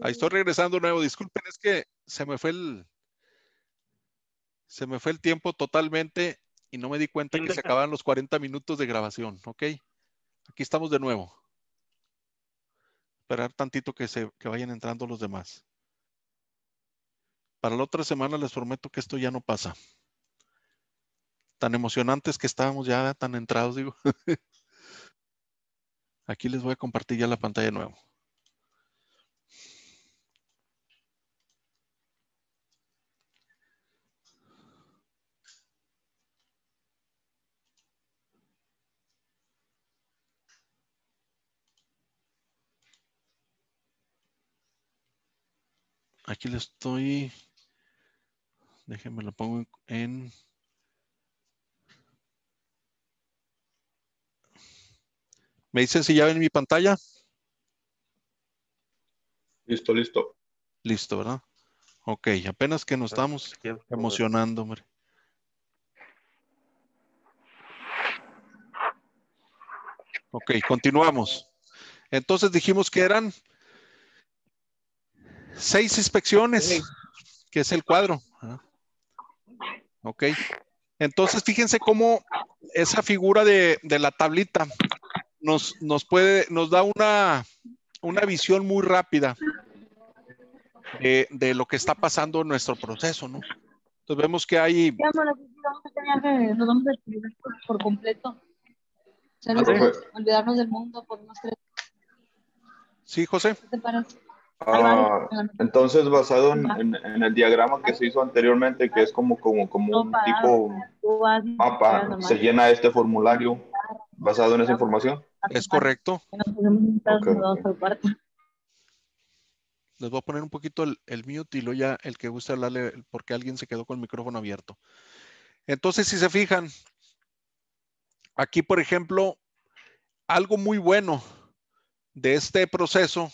Ahí estoy regresando nuevo. Disculpen, es que se me fue el se me fue el tiempo totalmente y no me di cuenta que se acababan los 40 minutos de grabación, ¿ok? Aquí estamos de nuevo. Esperar tantito que se que vayan entrando los demás. Para la otra semana les prometo que esto ya no pasa. Tan emocionantes que estábamos ya tan entrados, digo. Aquí les voy a compartir ya la pantalla de nuevo. aquí le estoy, déjenme lo pongo en, ¿Me dicen si ya ven mi pantalla? Listo, listo. Listo, ¿verdad? Ok, apenas que nos estamos emocionando, hombre. Ok, continuamos. Entonces dijimos que eran Seis inspecciones, que es el cuadro. Ah. Ok. Entonces, fíjense cómo esa figura de, la tablita nos, nos, puede, nos da una, visión muy rápida de, lo que está pasando en nuestro proceso, ¿no? Entonces vemos que hay... Nos vamos a eh, por completo. Olvidarnos del mundo por unos tres. Sí, José. Ah, entonces, basado en, el diagrama que se hizo anteriormente, que es como, como, como un tipo mapa, se llena este formulario basado en esa información. Es correcto. Les voy a poner un poquito el, mío, mute y luego ya el que guste hablarle, porque alguien se quedó con el micrófono abierto. Entonces, si se fijan, aquí, por ejemplo, algo muy bueno de este proceso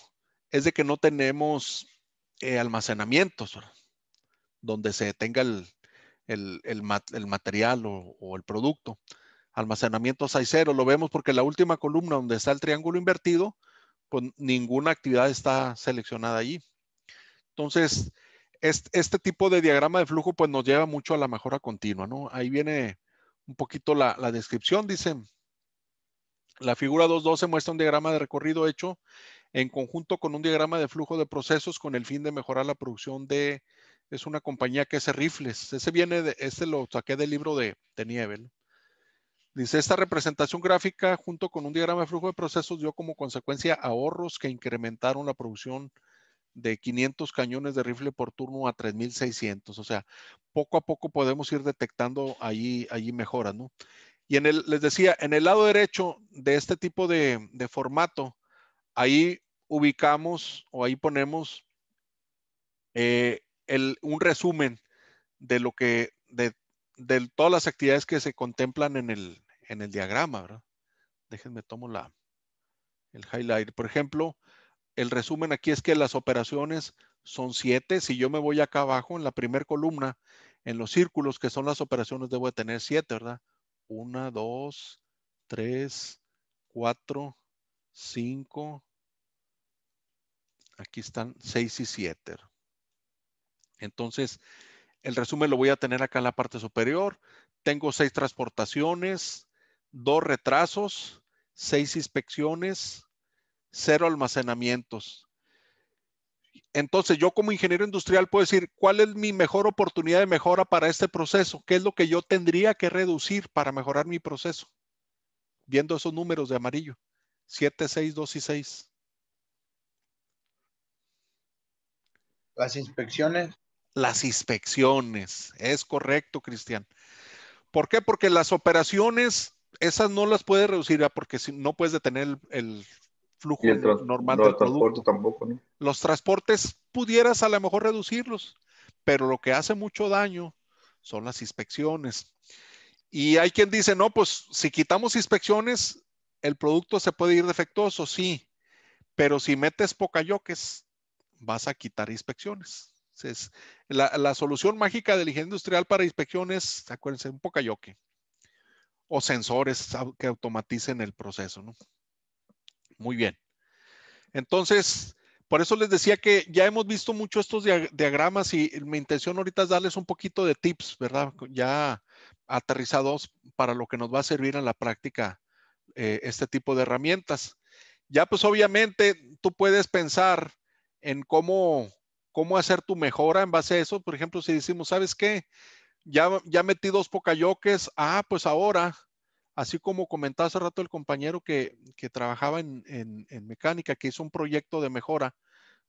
es de que no tenemos eh, almacenamientos donde se tenga el, material o, el producto. Almacenamientos hay cero, lo vemos porque la última columna donde está el triángulo invertido, pues ninguna actividad está seleccionada allí. Entonces, este, este tipo de diagrama de flujo pues nos lleva mucho a la mejora continua, ¿no? Ahí viene un poquito la, la descripción, dice, la figura 2.12 muestra un diagrama de recorrido hecho en conjunto con un diagrama de flujo de procesos con el fin de mejorar la producción de, es una compañía que hace rifles, ese viene, de, este lo saqué del libro de, de Nieve. Dice, esta representación gráfica junto con un diagrama de flujo de procesos dio como consecuencia ahorros que incrementaron la producción de 500 cañones de rifle por turno a 3.600. O sea, poco a poco podemos ir detectando allí, allí mejoras, ¿no? Y en el, les decía, en el lado derecho de este tipo de, de formato, Ahí ubicamos o ahí ponemos eh, un resumen de lo que, de, todas las actividades que se contemplan en el, en el diagrama. ¿verdad? Déjenme tomo la, el highlight. Por ejemplo, el resumen aquí es que las operaciones son siete. Si yo me voy acá abajo en la primera columna, en los círculos que son las operaciones, debo tener siete, ¿verdad? Una, dos, tres, cuatro, cinco, Aquí están 6 y 7. Entonces, el resumen lo voy a tener acá en la parte superior. Tengo 6 transportaciones, 2 retrasos, 6 inspecciones, 0 almacenamientos. Entonces, yo como ingeniero industrial puedo decir, ¿cuál es mi mejor oportunidad de mejora para este proceso? ¿Qué es lo que yo tendría que reducir para mejorar mi proceso? Viendo esos números de amarillo, 7, 6, 2 y 6. Las inspecciones. Las inspecciones, es correcto, Cristian. ¿Por qué? Porque las operaciones, esas no las puedes reducir, porque si no puedes detener el, flujo normal de del producto. Tampoco, Los transportes pudieras a lo mejor reducirlos, pero lo que hace mucho daño son las inspecciones. Y hay quien dice, no, pues si quitamos inspecciones, el producto se puede ir defectuoso, sí, pero si metes pocayoques, vas a quitar inspecciones. la, solución mágica del ingeniero industrial para inspecciones, acuérdense, un pocayoque. O sensores que automaticen el proceso, Muy bien. Entonces, por eso les decía que ya hemos visto mucho estos diagramas y mi intención ahorita es darles un poquito de tips, ¿verdad? Ya aterrizados para lo que nos va a servir en la práctica eh, este tipo de herramientas. Ya pues obviamente tú puedes pensar en cómo, cómo hacer tu mejora en base a eso. Por ejemplo, si decimos, ¿sabes qué? Ya, ya metí dos pocayoques, ah, pues ahora, así como comentaba hace rato el compañero que, que trabajaba en, en, mecánica, que hizo un proyecto de mejora,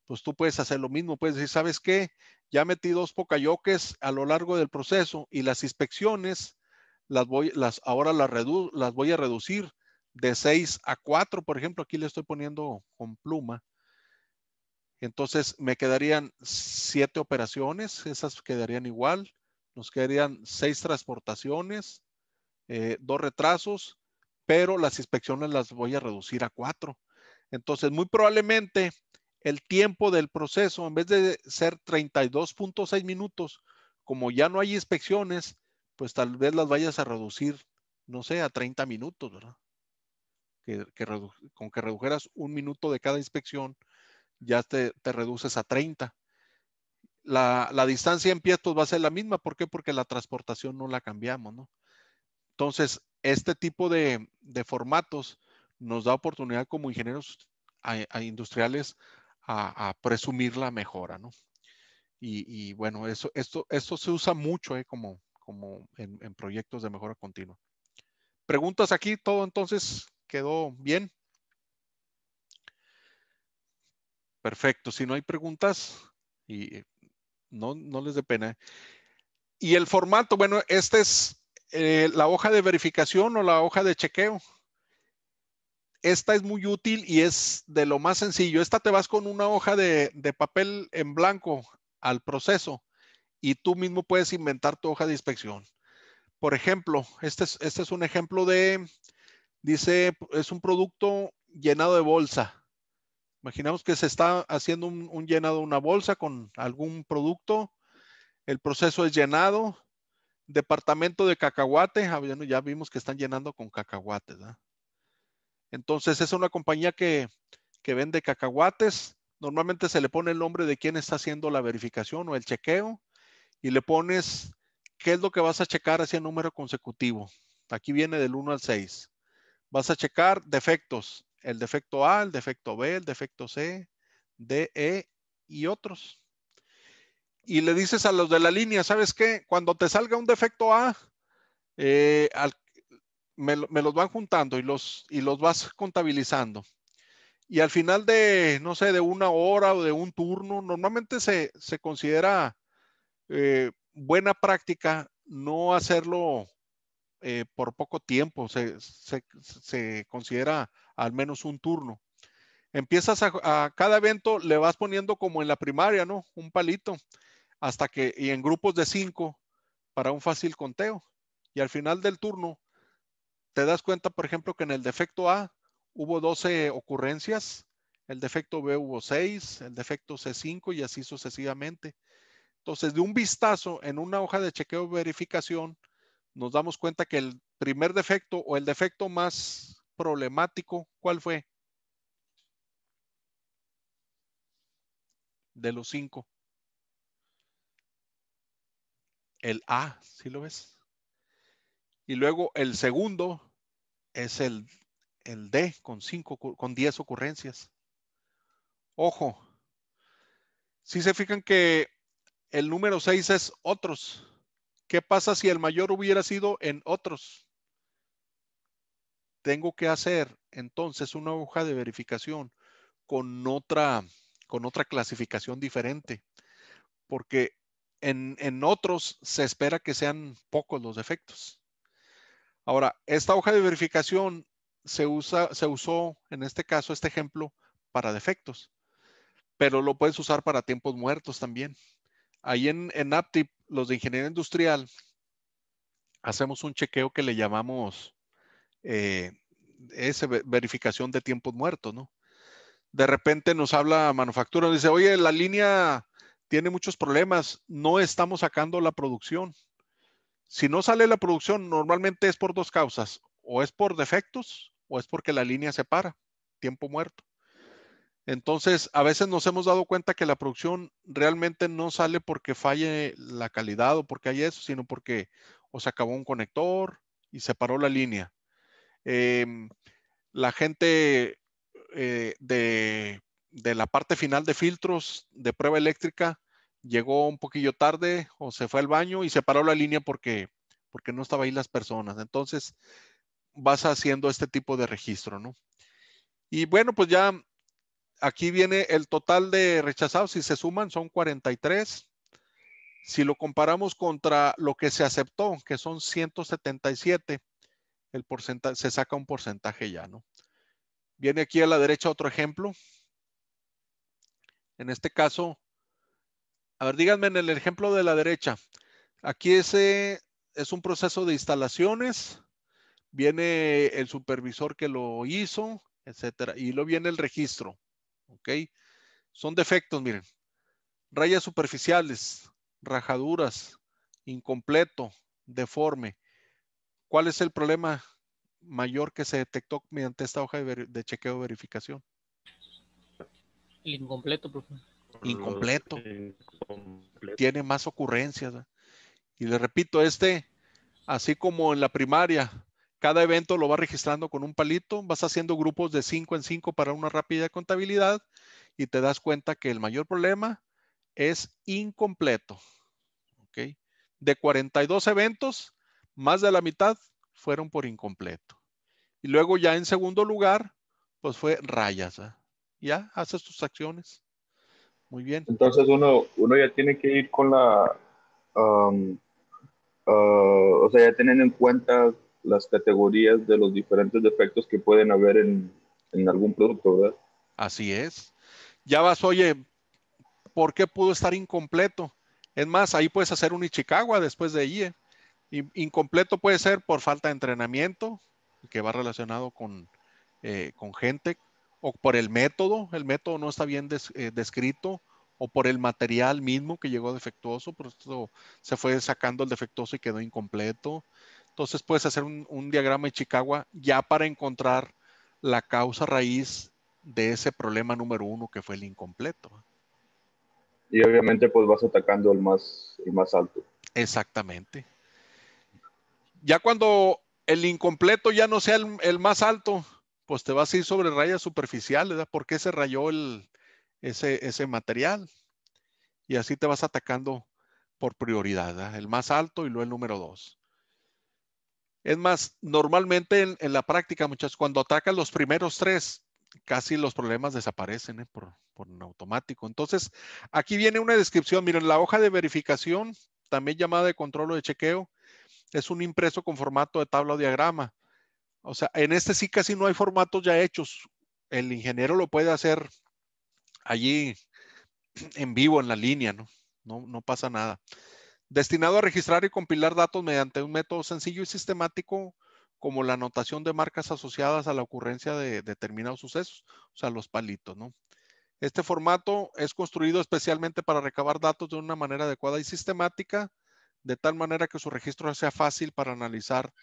pues tú puedes hacer lo mismo, puedes decir, ¿sabes qué? Ya metí dos pocayoques a lo largo del proceso y las inspecciones las voy, las, ahora las, las voy a reducir de seis a cuatro. por ejemplo, aquí le estoy poniendo con pluma, entonces me quedarían siete operaciones, esas quedarían igual. Nos quedarían seis transportaciones, eh, dos retrasos, pero las inspecciones las voy a reducir a cuatro. Entonces, muy probablemente el tiempo del proceso, en vez de ser 32.6 minutos, como ya no hay inspecciones, pues tal vez las vayas a reducir, no sé, a 30 minutos, ¿verdad? con que redujeras un minuto de cada inspección, ya te, reduces a 30. La, distancia en pies pues, va a ser la misma. ¿Por qué? Porque la transportación no la cambiamos, ¿no? Entonces, este tipo de, formatos nos da oportunidad como ingenieros industriales a, presumir la mejora, ¿no? Y, bueno, eso, esto, esto se usa mucho ¿eh? como, como en proyectos de mejora continua. Preguntas aquí, todo entonces quedó bien. Perfecto, si no hay preguntas, y eh, no, les dé pena. Y el formato, bueno, esta es eh, la hoja de verificación o la hoja de chequeo. Esta es muy útil y es de lo más sencillo. Esta te vas con una hoja de, papel en blanco al proceso y tú mismo puedes inventar tu hoja de inspección. Por ejemplo, este es este un ejemplo de, dice, es un producto llenado de bolsa Imaginamos que se está haciendo un, llenado de una bolsa con algún producto. El proceso es llenado. Departamento de cacahuate. Ah, ya vimos que están llenando con cacahuates. Entonces es una compañía que, que vende cacahuates. Normalmente se le pone el nombre de quién está haciendo la verificación o el chequeo y le pones qué es lo que vas a checar hacia el número consecutivo. Aquí viene del 1 al 6. Vas a checar defectos el defecto A, el defecto B, el defecto C, D, E y otros. Y le dices a los de la línea, ¿sabes qué? Cuando te salga un defecto A, eh, me, los van juntando y los, y los vas contabilizando. Y al final de, no sé, de una hora o de un turno, normalmente se, considera eh, buena práctica no hacerlo eh, por poco tiempo, se, se, se, considera al menos un turno. Empiezas a, cada evento, le vas poniendo como en la primaria, ¿no? Un palito, hasta que, y en grupos de cinco, para un fácil conteo. Y al final del turno, te das cuenta, por ejemplo, que en el defecto A hubo 12 ocurrencias, el defecto B hubo 6, el defecto C 5 y así sucesivamente. Entonces, de un vistazo en una hoja de chequeo verificación, nos damos cuenta que el primer defecto o el defecto más problemático, ¿cuál fue? De los cinco. El A, ¿sí lo ves? Y luego el segundo es el, el D con cinco, con diez ocurrencias. Ojo, si se fijan que el número seis es otros. ¿Qué pasa si el mayor hubiera sido en otros? tengo que hacer entonces una hoja de verificación con otra, con otra clasificación diferente, porque en, en otros se espera que sean pocos los defectos. Ahora, esta hoja de verificación se, usa, se usó en este caso, este ejemplo, para defectos, pero lo puedes usar para tiempos muertos también. Ahí en, en Aptip, los de ingeniería industrial, hacemos un chequeo que le llamamos eh, esa verificación de tiempos muertos, ¿no? De repente nos habla manufactura, nos dice, oye, la línea tiene muchos problemas, no estamos sacando la producción. Si no sale la producción, normalmente es por dos causas, o es por defectos o es porque la línea se para, tiempo muerto. Entonces, a veces nos hemos dado cuenta que la producción realmente no sale porque falle la calidad o porque hay eso, sino porque o se acabó un conector y se paró la línea, Em, la gente eh, de, la parte final de filtros de prueba eléctrica llegó un poquillo tarde o se fue al baño y se paró la línea porque, porque no estaba ahí las personas. Entonces vas haciendo este tipo de registro, ¿no? Y bueno, pues ya aquí viene el total de rechazados. Si se suman, son 43. Si lo comparamos contra lo que se aceptó, que son 177, el porcentaje, se saca un porcentaje ya, ¿no? Viene aquí a la derecha otro ejemplo. En este caso, a ver, díganme en el ejemplo de la derecha. Aquí ese es un proceso de instalaciones. Viene el supervisor que lo hizo, etcétera. Y luego viene el registro. ¿Ok? Son defectos, miren. Rayas superficiales, rajaduras, incompleto, deforme. ¿Cuál es el problema mayor que se detectó mediante esta hoja de, chequeo de verificación? El incompleto, profesor. Incompleto. Tiene más ocurrencias. Y le repito, este, así como en la primaria, cada evento lo va registrando con un palito, vas haciendo grupos de 5 en 5 para una rápida contabilidad y te das cuenta que el mayor problema es incompleto. De 42 eventos, más de la mitad fueron por incompleto. Y luego ya en segundo lugar, pues fue rayas. ¿ah? Ya haces tus acciones. Muy bien. Entonces uno, uno ya tiene que ir con la, ah, o sea, ya tienen en cuenta las categorías de los diferentes defectos que pueden haber en, en algún producto, ¿verdad? Así es. Ya vas, oye, ¿por qué pudo estar incompleto? Es más, ahí puedes hacer un Ichikawa después de ¿eh? Incompleto puede ser por falta de entrenamiento, que va relacionado con, eh, gente, o por el método, el método no está bien eh, descrito, o por el material mismo que llegó defectuoso, por eso se fue sacando el defectuoso y quedó incompleto. Entonces puedes hacer un, diagrama de Chicago ya para encontrar la causa raíz de ese problema número uno que fue el incompleto. Y obviamente pues vas atacando el más, el más alto. Exactamente ya cuando el incompleto ya no sea el, más alto, pues te vas a ir sobre rayas superficiales, ¿verdad? ¿Por qué se rayó ese, material? Y así te vas atacando por prioridad, ¿verdad? el más alto y luego el número dos. Es más, normalmente en, la práctica, muchas cuando atacan los primeros tres, casi los problemas desaparecen ¿eh? por, por un automático. Entonces, aquí viene una descripción. Miren, la hoja de verificación, también llamada de control o de chequeo, es un impreso con formato de tabla o diagrama. O sea, en este sí casi no hay formatos ya hechos. El ingeniero lo puede hacer allí en vivo, en la línea, ¿no? No, pasa nada. Destinado a registrar y compilar datos mediante un método sencillo y sistemático como la anotación de marcas asociadas a la ocurrencia de determinados sucesos, o sea, los palitos, ¿no? Este formato es construido especialmente para recabar datos de una manera adecuada y sistemática de tal manera que su registro sea fácil para analizar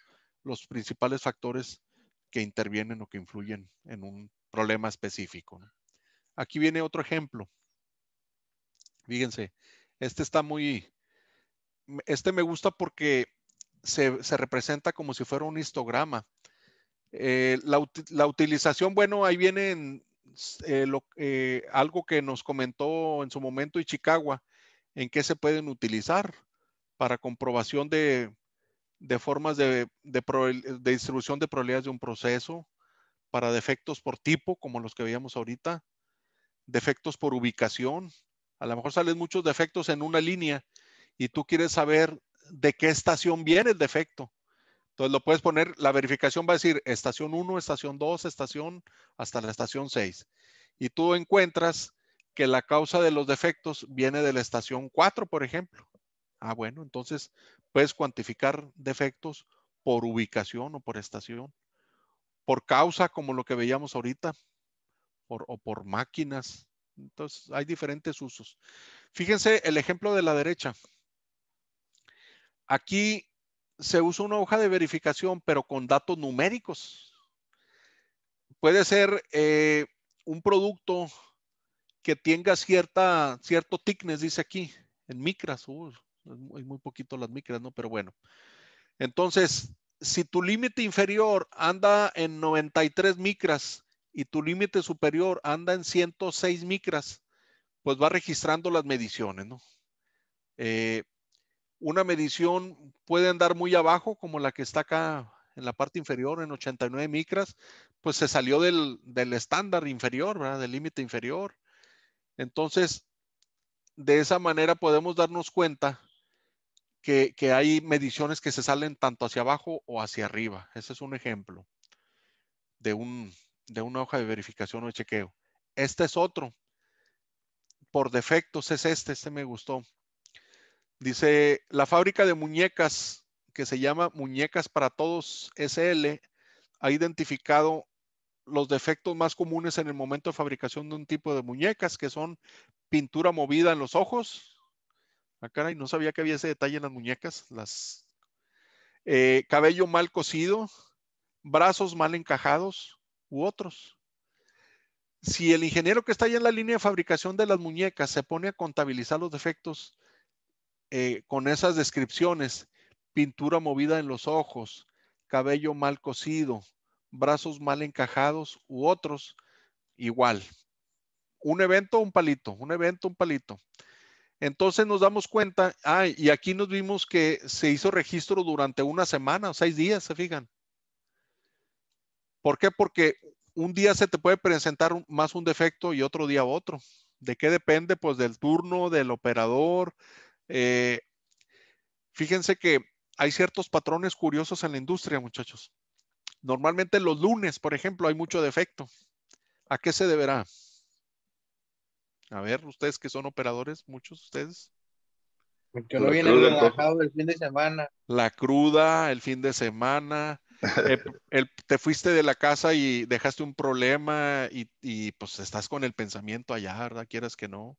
los principales factores que intervienen o que influyen en un problema específico. Aquí viene otro ejemplo. Fíjense, este está muy, este me gusta porque se, representa como si fuera un histograma. Eh, la, utilización, bueno, ahí viene eh, lo, eh, algo que nos comentó en su momento Ichikawa, en qué se pueden utilizar para comprobación de, formas de, de, distribución de probabilidades de un proceso, para defectos por tipo, como los que veíamos ahorita, defectos por ubicación. A lo mejor salen muchos defectos en una línea y tú quieres saber de qué estación viene el defecto. Entonces lo puedes poner, la verificación va a decir estación 1, estación 2, estación hasta la estación 6. Y tú encuentras que la causa de los defectos viene de la estación 4, por ejemplo. Ah, bueno, entonces puedes cuantificar defectos por ubicación o por estación, por causa, como lo que veíamos ahorita, o por máquinas. Entonces, hay diferentes usos. Fíjense el ejemplo de la derecha. Aquí se usa una hoja de verificación, pero con datos numéricos. Puede ser eh, un producto que tenga cierta, cierto thickness, dice aquí, en micras. Uh, hay muy poquito las micras, ¿no? Pero bueno. Entonces, si tu límite inferior anda en 93 micras y tu límite superior anda en 106 micras, pues va registrando las mediciones, ¿no? Eh, una medición puede andar muy abajo, como la que está acá en la parte inferior, en 89 micras, pues se salió del, del estándar inferior, ¿verdad? Del límite inferior. Entonces, de esa manera podemos darnos cuenta que, hay mediciones que se salen tanto hacia abajo o hacia arriba. Ese es un ejemplo de, de una hoja de verificación o chequeo. Este es otro. Por defectos es este, este me gustó. Dice, la fábrica de muñecas que se llama Muñecas para Todos SL ha identificado los defectos más comunes en el momento de fabricación de un tipo de muñecas, que son pintura movida en los ojos, Ah, cara y no sabía que había ese detalle en las muñecas. Las... Eh, cabello mal cosido, brazos mal encajados u otros. Si el ingeniero que está ahí en la línea de fabricación de las muñecas se pone a contabilizar los defectos eh, con esas descripciones, pintura movida en los ojos, cabello mal cosido, brazos mal encajados u otros, igual. Un evento, un palito, un evento, un palito. Entonces nos damos cuenta, ah, y aquí nos vimos que se hizo registro durante una semana, seis días, se fijan. ¿Por qué? Porque un día se te puede presentar más un defecto y otro día otro. ¿De qué depende? Pues del turno, del operador. Eh, fíjense que hay ciertos patrones curiosos en la industria, muchachos. Normalmente los lunes, por ejemplo, hay mucho defecto. ¿A qué se deberá? A ver, ustedes que son operadores, muchos ustedes. Porque no viene el fin de semana. La cruda, el fin de semana. Eh, te fuiste de la casa y dejaste un problema y, y, pues estás con el pensamiento allá, ¿verdad? Quieras que no.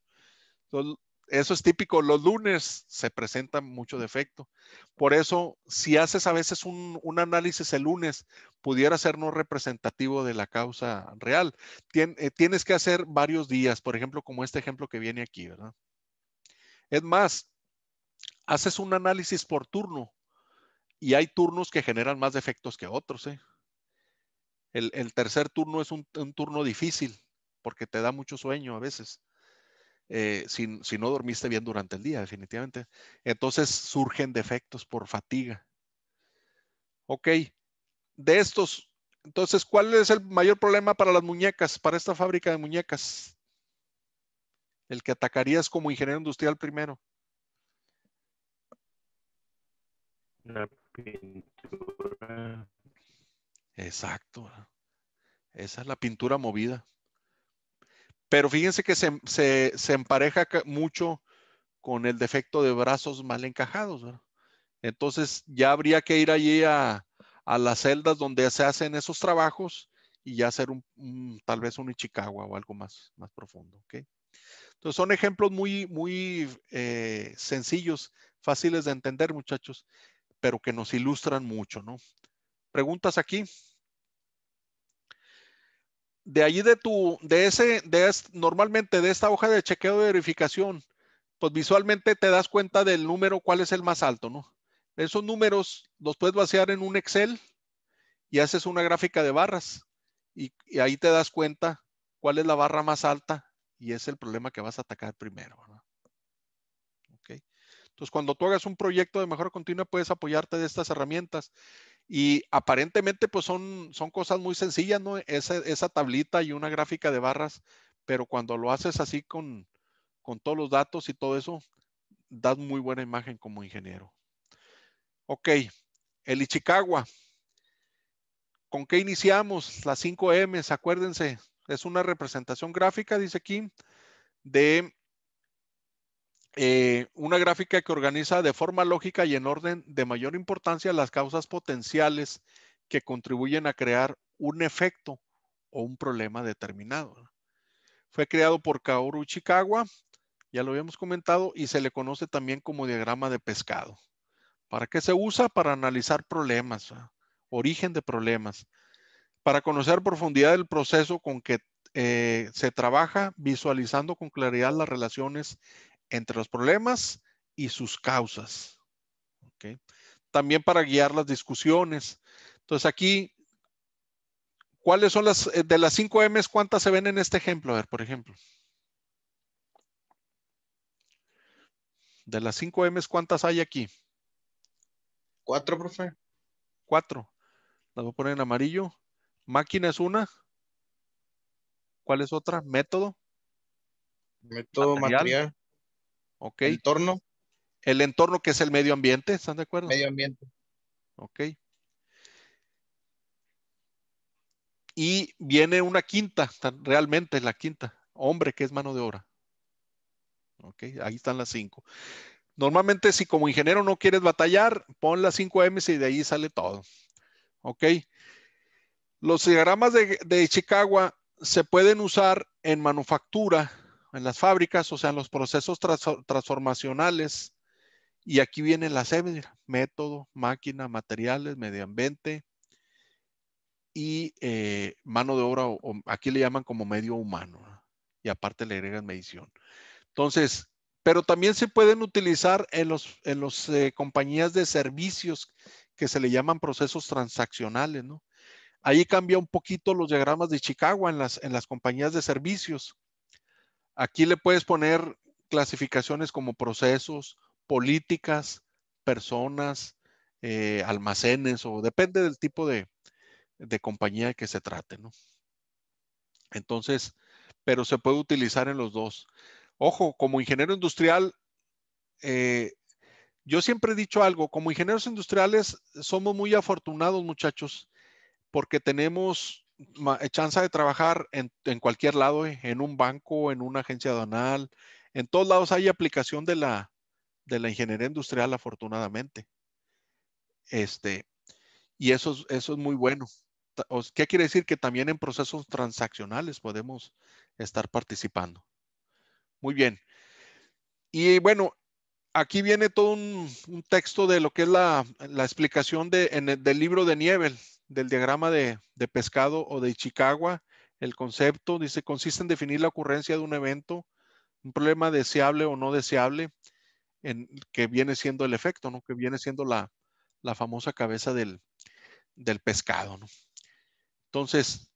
Entonces, eso es típico. Los lunes se presenta mucho defecto. Por eso, si haces a veces un, análisis el lunes, pudiera ser no representativo de la causa real. Eh, tienes que hacer varios días, por ejemplo, como este ejemplo que viene aquí, ¿verdad? Es más, haces un análisis por turno y hay turnos que generan más defectos que otros. ¿eh? El, tercer turno es un turno difícil porque te da mucho sueño a veces eh, si, si, no dormiste bien durante el día, definitivamente. Entonces surgen defectos por fatiga. Ok, de estos, entonces, ¿cuál es el mayor problema para las muñecas, para esta fábrica de muñecas? El que atacarías como ingeniero industrial primero. La pintura. Exacto. Esa es la pintura movida. Pero fíjense que se, empareja mucho con el defecto de brazos mal encajados. Entonces ya habría que ir allí a, las celdas donde se hacen esos trabajos y ya hacer un, tal vez un Ichikawa o algo más, más profundo. Entonces son ejemplos muy, muy eh, sencillos, fáciles de entender muchachos, pero que nos ilustran mucho. ¿no? ¿Preguntas aquí? de allí de tu, de ese, de normalmente de esta hoja de chequeo de verificación, pues visualmente te das cuenta del número, cuál es el más alto, ¿no? Esos números los puedes vaciar en un Excel y haces una gráfica de barras y, ahí te das cuenta cuál es la barra más alta y es el problema que vas a atacar primero. ¿no? Entonces, cuando tú hagas un proyecto de mejora continua, puedes apoyarte de estas herramientas. Y aparentemente pues son, son cosas muy sencillas, ¿no? Esa, esa tablita y una gráfica de barras, pero cuando lo haces así con, con todos los datos y todo eso, das muy buena imagen como ingeniero. Ok, el Ichikawa. ¿Con qué iniciamos? Las 5 M's, acuérdense, es una representación gráfica, dice aquí, de eh, una gráfica que organiza de forma lógica y en orden de mayor importancia las causas potenciales que contribuyen a crear un efecto o un problema determinado. Fue creado por Kaoru Chikawa, ya lo habíamos comentado, y se le conoce también como diagrama de pescado. ¿Para qué se usa? Para analizar problemas, ah, origen de problemas, para conocer profundidad del proceso con que eh, se trabaja, visualizando con claridad las relaciones entre los problemas y sus causas. También para guiar las discusiones. Entonces aquí, ¿cuáles son las, eh, de las 5 M's, cuántas se ven en este ejemplo? A ver, por ejemplo. De las 5 M's, ¿cuántas hay aquí? Cuatro, profe. Cuatro. Las voy a poner en amarillo. Máquina es una. ¿Cuál es otra? Método. Método, material. material. Entorno. El entorno que es el medio ambiente, ¿están de acuerdo? Medio ambiente. Ok. Y viene una quinta, realmente es la quinta. Hombre, que es mano de obra. Ok, ahí están las cinco. Normalmente, si como ingeniero no quieres batallar, pon las 5 M y de ahí sale todo. Ok. Los diagramas de, de Chicago se pueden usar en manufactura en las fábricas, o sea, en los procesos transformacionales. Y aquí vienen las EBS, método, máquina, materiales, medio ambiente y eh, mano de obra, o, aquí le llaman como medio humano, y aparte le agregan medición. Entonces, pero también se pueden utilizar en las en los, eh, compañías de servicios que se le llaman procesos transaccionales, ¿no? Ahí cambia un poquito los diagramas de Chicago en las, en las compañías de servicios. Aquí le puedes poner clasificaciones como procesos, políticas, personas, eh, almacenes o depende del tipo de, de compañía que se trate, ¿no? Entonces, pero se puede utilizar en los dos. Ojo, como ingeniero industrial, eh, yo siempre he dicho algo, como ingenieros industriales somos muy afortunados muchachos, porque tenemos eh, chance de trabajar en, en cualquier lado, eh, en un banco, en una agencia aduanal, en todos lados hay aplicación de la, de la ingeniería industrial, afortunadamente. Este, y eso, eso es muy bueno. ¿Qué quiere decir? Que también en procesos transaccionales podemos estar participando. Muy bien. Y bueno, aquí viene todo un, texto de lo que es la, la explicación de, en el, del libro de Niebel, del diagrama de, pescado o de Chicago, el concepto, dice, consiste en definir la ocurrencia de un evento, un problema deseable o no deseable, en, que viene siendo el efecto, ¿no? Que viene siendo la, la famosa cabeza del, pescado, Entonces,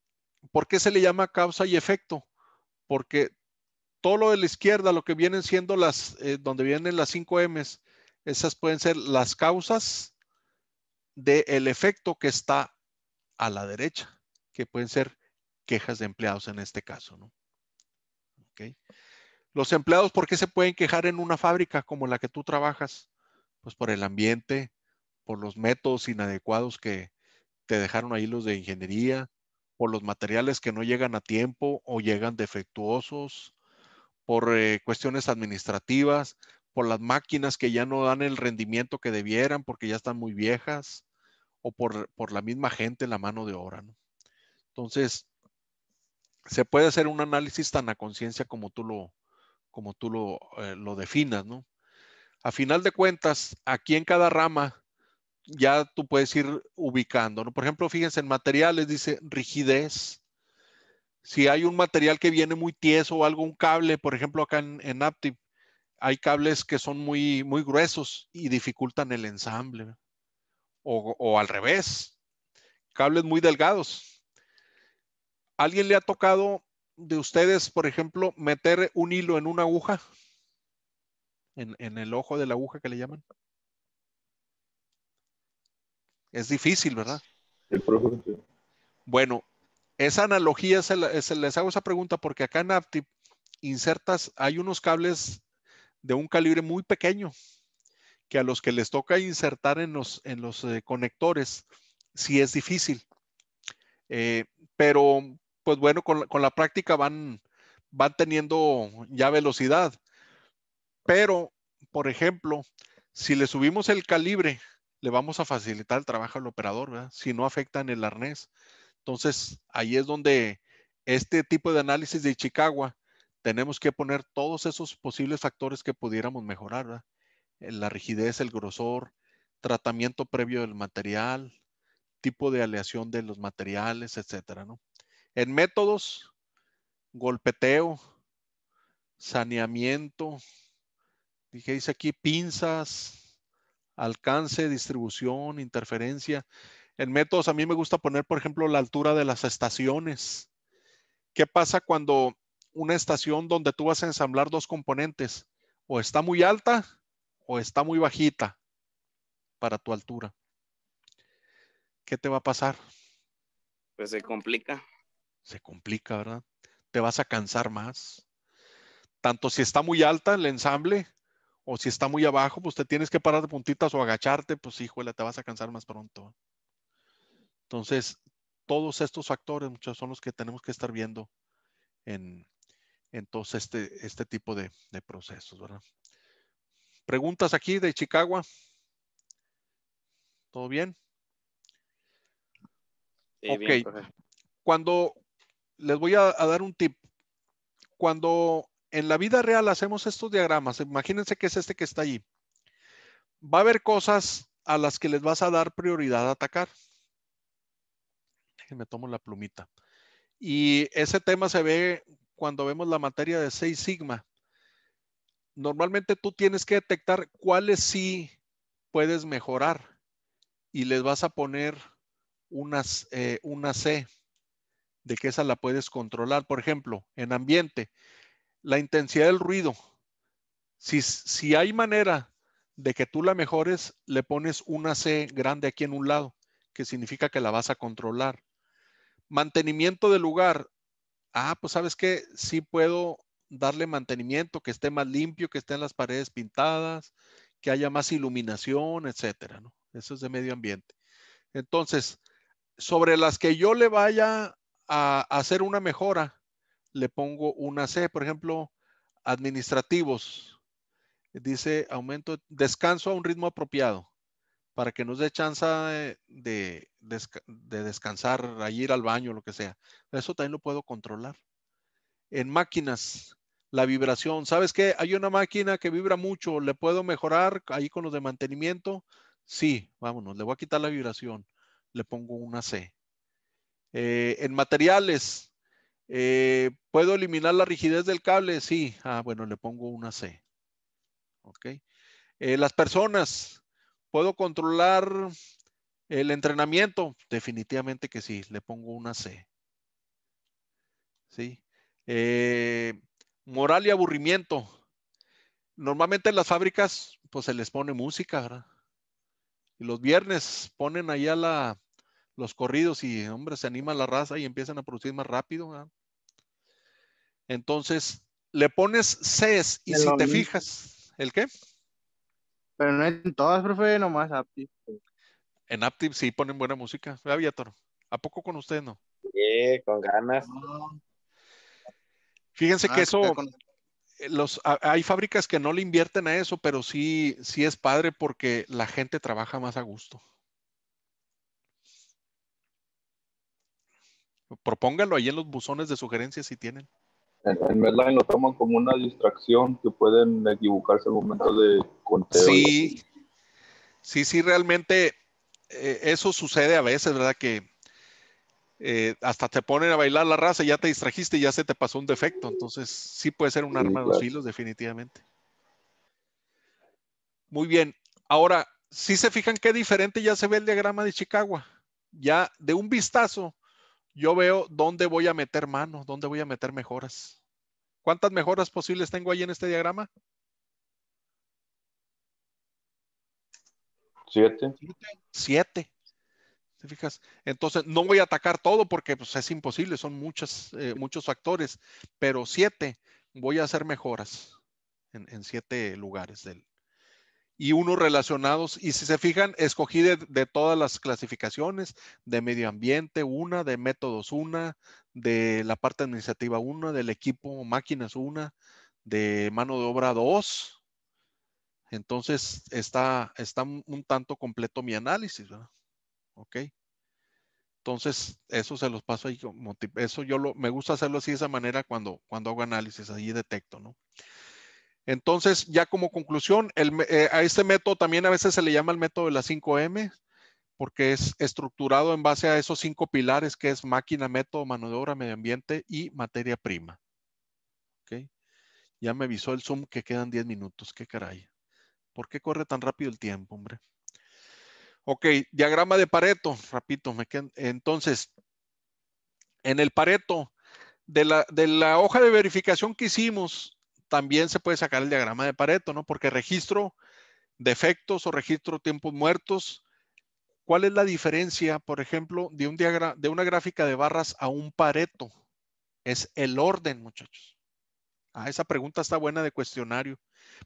¿por qué se le llama causa y efecto? Porque todo lo de la izquierda, lo que vienen siendo las, eh, donde vienen las 5 M's, esas pueden ser las causas del efecto que está a la derecha, que pueden ser quejas de empleados en este caso. ¿no? Los empleados, ¿por qué se pueden quejar en una fábrica como la que tú trabajas? Pues por el ambiente, por los métodos inadecuados que te dejaron ahí los de ingeniería, por los materiales que no llegan a tiempo o llegan defectuosos, por eh, cuestiones administrativas, por las máquinas que ya no dan el rendimiento que debieran porque ya están muy viejas, o por, la misma gente, la mano de obra. ¿no? Entonces, se puede hacer un análisis tan a conciencia como tú lo, como tú lo, eh, lo definas, ¿no? A final de cuentas, aquí en cada rama ya tú puedes ir ubicando, ¿no? Por ejemplo, fíjense en materiales, dice rigidez. Si hay un material que viene muy tieso o algo, un cable, por ejemplo, acá en, en hay cables que son muy, muy gruesos y dificultan el ensamble o, al revés, cables muy delgados. ¿Alguien le ha tocado de ustedes, por ejemplo, meter un hilo en una aguja? En, el ojo de la aguja que le llaman. Es difícil, ¿verdad? bueno, esa analogía, se, les hago esa pregunta porque acá en Aptip insertas, hay unos cables de un calibre muy pequeño que a los que les toca insertar en los, en los eh, conectores, sí es difícil. Eh, pero, pues bueno, con, la práctica van, van teniendo ya velocidad. Pero, por ejemplo, si le subimos el calibre, le vamos a facilitar el trabajo al operador, ¿verdad? si no afectan el arnés. Entonces, ahí es donde este tipo de análisis de Chicago tenemos que poner todos esos posibles factores que pudiéramos mejorar. ¿verdad? la rigidez, el grosor, tratamiento previo del material, tipo de aleación de los materiales, etcétera, ¿no? En métodos, golpeteo, saneamiento, dije, dice aquí pinzas, alcance, distribución, interferencia. En métodos a mí me gusta poner, por ejemplo, la altura de las estaciones. ¿Qué pasa cuando una estación donde tú vas a ensamblar dos componentes o está muy alta o está muy bajita para tu altura, ¿qué te va a pasar? Pues se complica. Se complica, ¿verdad? Te vas a cansar más. Tanto si está muy alta el ensamble o si está muy abajo, pues te tienes que parar de puntitas o agacharte, pues híjole, te vas a cansar más pronto. Entonces, todos estos factores, muchos son los que tenemos que estar viendo en, en todo este, este tipo de procesos, ¿verdad? ¿Preguntas aquí de Chicago? ¿Todo bien? ok. Cuando les voy a, a dar un tip. Cuando en la vida real hacemos estos diagramas, imagínense que es este que está allí. Va a haber cosas a las que les vas a dar prioridad a atacar. Déjenme tomo la plumita. Y ese tema se ve cuando vemos la materia de 6 sigma normalmente tú tienes que detectar cuáles sí puedes mejorar y les vas a poner eh, una C de que esa la puedes controlar. Por ejemplo, en ambiente, la intensidad del ruido. Si, si hay manera de que tú la mejores, le pones una C grande aquí en un lado, que significa que la vas a controlar. Mantenimiento del lugar. Ah, pues sabes que sí puedo darle mantenimiento, que esté más limpio, que estén las paredes pintadas, que haya más iluminación, etcétera, Eso es de medio ambiente. Entonces, sobre las que yo le vaya a hacer una mejora, le pongo una C, por ejemplo, administrativos. Dice aumento, descanso a un ritmo apropiado para que nos dé chance eh, de, descansar, a ir al baño, lo que sea. Eso también lo puedo controlar. En máquinas, la vibración. ¿Sabes qué? Hay una máquina que vibra mucho, ¿le puedo mejorar ahí con los de mantenimiento? Sí, vámonos, le voy a quitar la vibración, le pongo una C. Eh, en materiales, eh, ¿puedo eliminar la rigidez del cable? Sí, ah, bueno, le pongo una C. Ok. Eh, las personas, ¿puedo controlar el entrenamiento? Definitivamente que sí, le pongo una C. Sí. Eh, moral y aburrimiento. Normalmente en las fábricas, pues se les pone música, ¿verdad? Y los viernes ponen allá la, los corridos y, hombre, se anima la raza y empiezan a producir más rápido, Entonces, le pones CES y si te fijas, ¿el qué? Pero no en todas, profe, nomás Aptiv. Pues. En Aptiv sí ponen buena música. Aviator, ¿A poco con usted no? Sí, con ganas. Fíjense ah, que eso, eh, los, hay fábricas que no le invierten a eso, pero sí, sí es padre porque la gente trabaja más a gusto. Propóngalo ahí en los buzones de sugerencias si tienen. En, verdad, Medline lo toman como una distracción que pueden equivocarse al momento de conteo. Sí, sí, sí, realmente eh, eso sucede a veces, ¿verdad? Que eh, hasta te ponen a bailar la raza, ya te distrajiste y ya se te pasó un defecto. Entonces, sí puede ser un arma de los filos, definitivamente. Muy bien. Ahora, si se fijan qué diferente ya se ve el diagrama de Chicago. Ya de un vistazo, yo veo dónde voy a meter mano, dónde voy a meter mejoras. ¿Cuántas mejoras posibles tengo ahí en este diagrama? Siete. Siete fijas? Entonces, no voy a atacar todo porque pues, es imposible, son muchas, eh, muchos factores, pero siete, voy a hacer mejoras en, siete lugares del, y uno relacionados. Y si se fijan, escogí de, todas las clasificaciones, de medio ambiente una, de métodos una, de la parte administrativa una, del equipo máquinas una, de mano de obra dos. Entonces está, está un tanto completo mi análisis. ¿verdad? ¿ok? Entonces, eso se los paso ahí. Como, eso yo lo, me gusta hacerlo así de esa manera cuando, cuando hago análisis, ahí detecto, ¿no? Entonces, ya como conclusión, eh, a este método también a veces se le llama el método de las 5M, porque es estructurado en base a esos cinco pilares que es máquina, método, mano de obra, medio ambiente y materia prima. ¿Ok? Ya me avisó el Zoom que quedan 10 minutos, qué caray. ¿Por qué corre tan rápido el tiempo, hombre? Ok, diagrama de Pareto, repito, me entonces, en el Pareto, de la, hoja de verificación que hicimos, también se puede sacar el diagrama de Pareto, ¿no? Porque registro defectos o registro tiempos muertos. ¿Cuál es la diferencia, por ejemplo, de, un de una gráfica de barras a un Pareto? Es el orden, muchachos. Ah, esa pregunta está buena de cuestionario.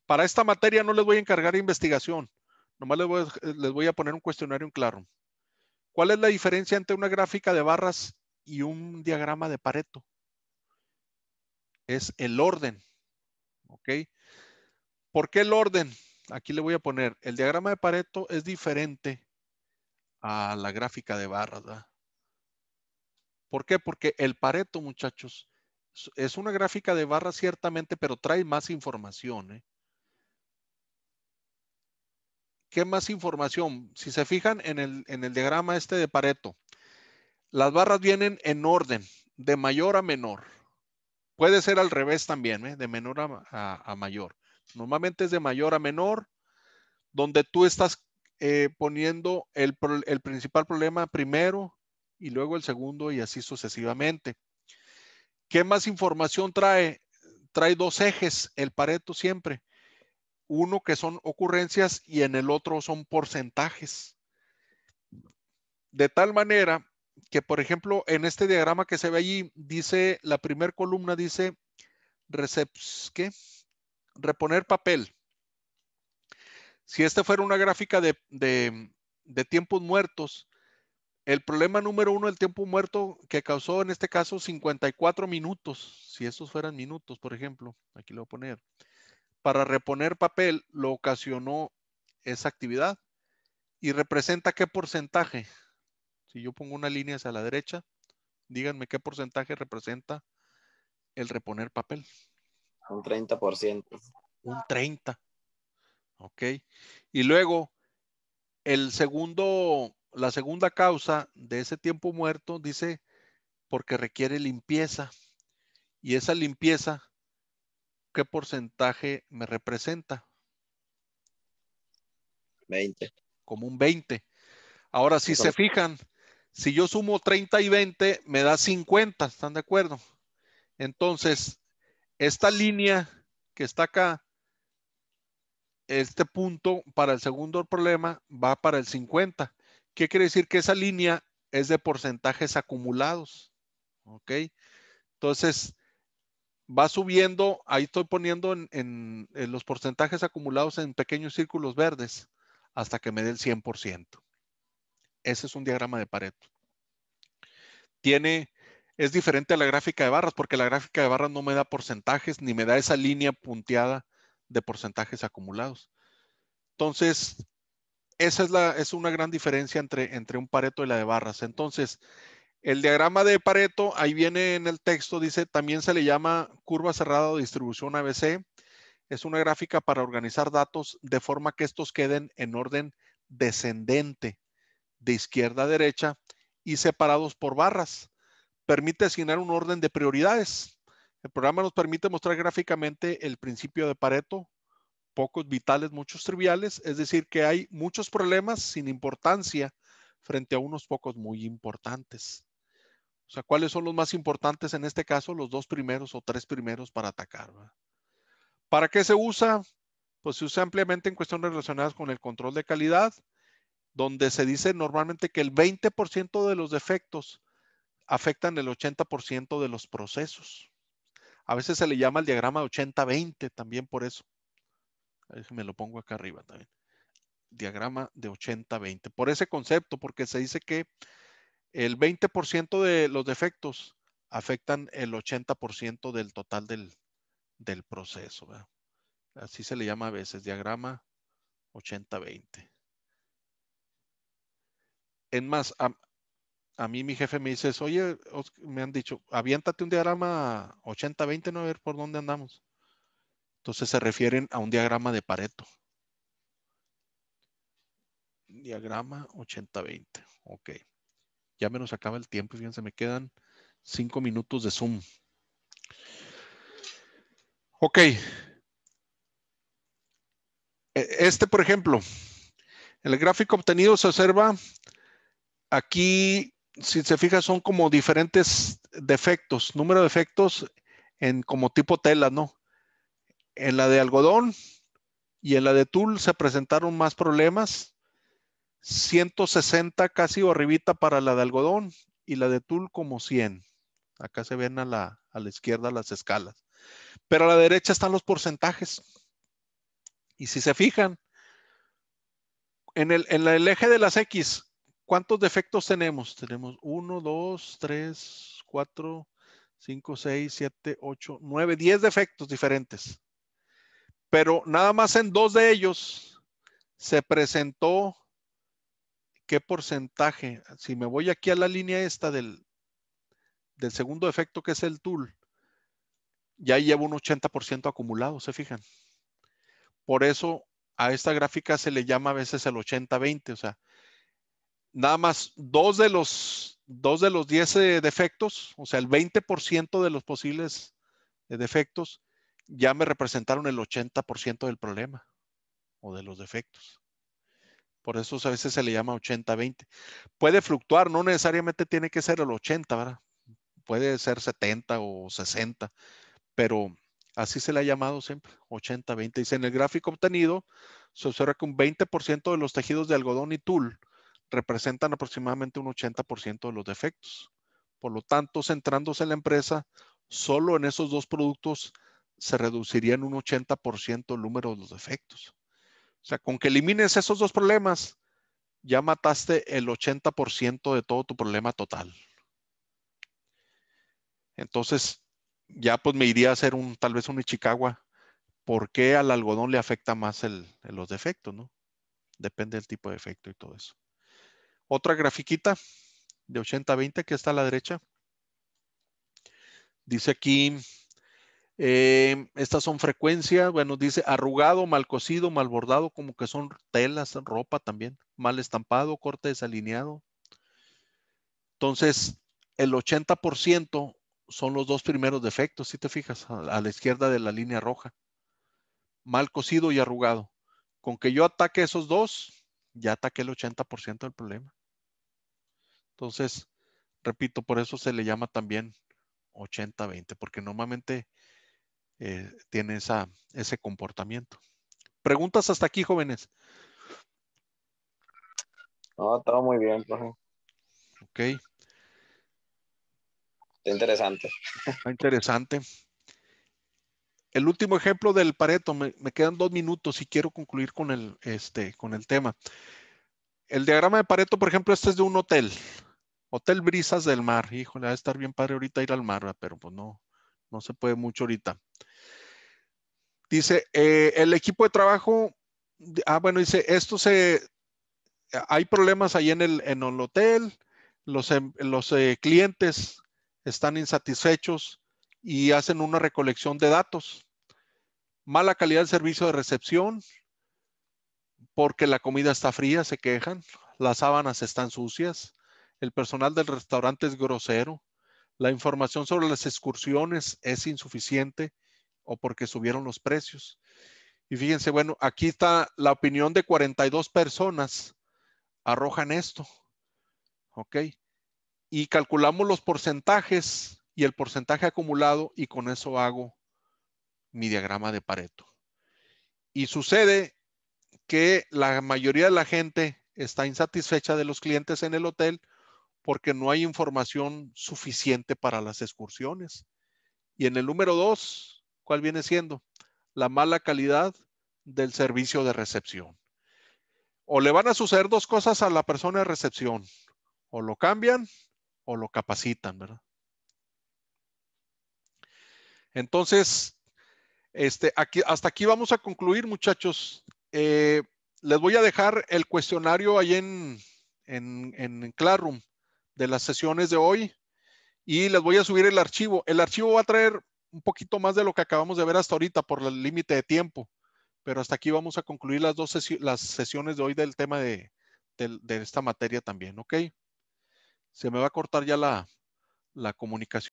Para esta materia no les voy a encargar investigación. Nomás eh, les voy, a, poner un cuestionario en claro. ¿Cuál es la diferencia entre una gráfica de barras y un diagrama de Pareto? Es el orden. ¿Ok? ¿Por qué el orden? Aquí le voy a poner, el diagrama de Pareto es diferente a la gráfica de barras. ¿Por qué? Porque el Pareto, muchachos, es una gráfica de barras ciertamente, pero trae más información. ¿eh? ¿Qué más información? Si se fijan en el, diagrama este de Pareto, las barras vienen en orden, de mayor a menor. Puede ser al revés también, ¿eh? de menor a, mayor. Normalmente es de mayor a menor, donde tú estás eh, poniendo el, el principal problema primero y luego el segundo y así sucesivamente. ¿Qué más información trae? Trae dos ejes, el Pareto siempre uno que son ocurrencias y en el otro son porcentajes. De tal manera que, por ejemplo, en este diagrama que se ve allí, dice, la primera columna dice, ¿qué? reponer papel. Si esta fuera una gráfica de, de, tiempos muertos, el problema número uno el tiempo muerto que causó en este caso 54 minutos, si estos fueran minutos, por ejemplo, aquí lo voy a poner para reponer papel lo ocasionó esa actividad y representa qué porcentaje. Si yo pongo una línea hacia la derecha, díganme qué porcentaje representa el reponer papel. Un 30%. Un 30%. Ok. Y luego, el segundo, la segunda causa de ese tiempo muerto dice porque requiere limpieza. Y esa limpieza ¿qué porcentaje me representa? 20. Como un 20. Ahora, si se fijan, si yo sumo 30 y 20, me da 50, ¿están de acuerdo? Entonces, esta línea que está acá, este punto para el segundo problema va para el 50. ¿Qué quiere decir? Que esa línea es de porcentajes acumulados. ¿Ok? Entonces, va subiendo, ahí estoy poniendo en, los porcentajes acumulados en pequeños círculos verdes hasta que me dé el 100%. Ese es un diagrama de Pareto. Tiene, es diferente a la gráfica de barras porque la gráfica de barras no me da porcentajes ni me da esa línea punteada de porcentajes acumulados. Entonces, esa es, la, es una gran diferencia entre, entre un Pareto y la de barras. Entonces, el diagrama de Pareto, ahí viene en el texto, dice, también se le llama curva cerrada o distribución ABC. Es una gráfica para organizar datos de forma que estos queden en orden descendente, de izquierda a derecha y separados por barras. Permite asignar un orden de prioridades. El programa nos permite mostrar gráficamente el principio de Pareto, pocos vitales, muchos triviales, es decir, que hay muchos problemas sin importancia frente a unos pocos muy importantes. O sea, ¿cuáles son los más importantes en este caso? Los dos primeros o tres primeros para atacar. ¿Para qué se usa? Pues se usa ampliamente en cuestiones relacionadas con el control de calidad, donde se dice normalmente que el 20% de los defectos afectan el 80% de los procesos. A veces se le llama el diagrama 80-20 también por eso. me lo pongo acá arriba también. Diagrama de 80-20. Por ese concepto, porque se dice que el 20% de los defectos afectan el 80% del total del, proceso. Así se le llama a veces diagrama 80-20. En más, a, a, mí mi jefe me dice, oye, me han dicho, aviéntate un diagrama 80-20, no a ver por dónde andamos. Entonces se refieren a un diagrama de Pareto. Diagrama 80-20, ok ya menos acaba el tiempo, fíjense, me quedan cinco minutos de Zoom. Ok. E, este, por ejemplo, el gráfico obtenido se observa aquí, si se fija, son como diferentes defectos, número de defectos en como tipo tela, ¿no? En la de algodón y en la de tul se presentaron más problemas 160 casi o arribita para la de algodón y la de tul como 100. Acá se ven a la, izquierda las escalas. Pero a la derecha están los porcentajes. Y si se fijan, en en el eje de las X, ¿cuántos defectos tenemos? Tenemos 1, 2, 3, 4, 5, 6, 7, 8, 9, 10 defectos diferentes. Pero nada más en dos de ellos se presentó qué porcentaje, si me voy aquí a la línea esta del, del segundo efecto que es el tool, ya llevo un 80% acumulado, se fijan. Por eso a esta gráfica se le llama a veces el 80-20, o sea, nada más dos de los, dos de los 10 eh, defectos, o sea, el 20% de los posibles eh, defectos, ya me representaron el 80% del problema o de los defectos. Por eso a veces se le llama 80-20. Puede fluctuar, no necesariamente tiene que ser el 80, ¿verdad? Puede ser 70 o 60, pero así se le ha llamado siempre, 80-20. Dice, en el gráfico obtenido se observa que un 20% de los tejidos de algodón y tul representan aproximadamente un 80% de los defectos. Por lo tanto, centrándose en la empresa, solo en esos dos productos se reduciría en un 80% el número de los defectos. O sea, con que elimines esos dos problemas, ya mataste el 80% de todo tu problema total. Entonces, ya pues me iría a hacer un, tal vez un Ichikawa. ¿Por qué al algodón le afecta más los defectos, no? Depende del tipo de efecto y todo eso. Otra grafiquita de 80-20 que está a la derecha. Dice aquí Em, estas son frecuencias, bueno, dice arrugado, mal cosido, mal bordado, como que son telas, ropa también, mal estampado, corte desalineado. Entonces, el 80% son los dos primeros defectos, si te fijas, a la izquierda de la línea roja. Mal cosido y arrugado. Con que yo ataque esos dos, ya ataque el 80% del problema. Entonces, repito, por eso se le llama también 80-20, porque normalmente eh, tiene esa, ese comportamiento. ¿Preguntas hasta aquí, jóvenes? No, todo muy bien, profe. Ok. Está interesante. Está interesante. El último ejemplo del Pareto, me, quedan dos minutos y quiero concluir con el, este, con el tema. El diagrama de Pareto, por ejemplo, este es de un hotel. Hotel Brisas del Mar. Híjole, va a estar bien padre ahorita ir al mar, pero pues no, no se puede mucho ahorita. Dice, eh, el equipo de trabajo, ah, bueno, dice, esto se, hay problemas ahí en el, en el hotel, los, em, los eh, clientes están insatisfechos y hacen una recolección de datos. Mala calidad del servicio de recepción, porque la comida está fría, se quejan, las sábanas están sucias, el personal del restaurante es grosero, la información sobre las excursiones es insuficiente o porque subieron los precios. Y fíjense, bueno, aquí está la opinión de 42 personas arrojan esto. ¿Ok? Y calculamos los porcentajes y el porcentaje acumulado y con eso hago mi diagrama de Pareto. Y sucede que la mayoría de la gente está insatisfecha de los clientes en el hotel porque no hay información suficiente para las excursiones. Y en el número dos, ¿cuál viene siendo? La mala calidad del servicio de recepción. O le van a suceder dos cosas a la persona de recepción. O lo cambian o lo capacitan, ¿verdad? Entonces, este, aquí, hasta aquí vamos a concluir, muchachos. Eh, les voy a dejar el cuestionario ahí en, en, en Classroom de las sesiones de hoy y les voy a subir el archivo. El archivo va a traer un poquito más de lo que acabamos de ver hasta ahorita por el límite de tiempo, pero hasta aquí vamos a concluir las dos las sesiones de hoy del tema de, esta materia también, ¿ok? Se me va a cortar ya la comunicación.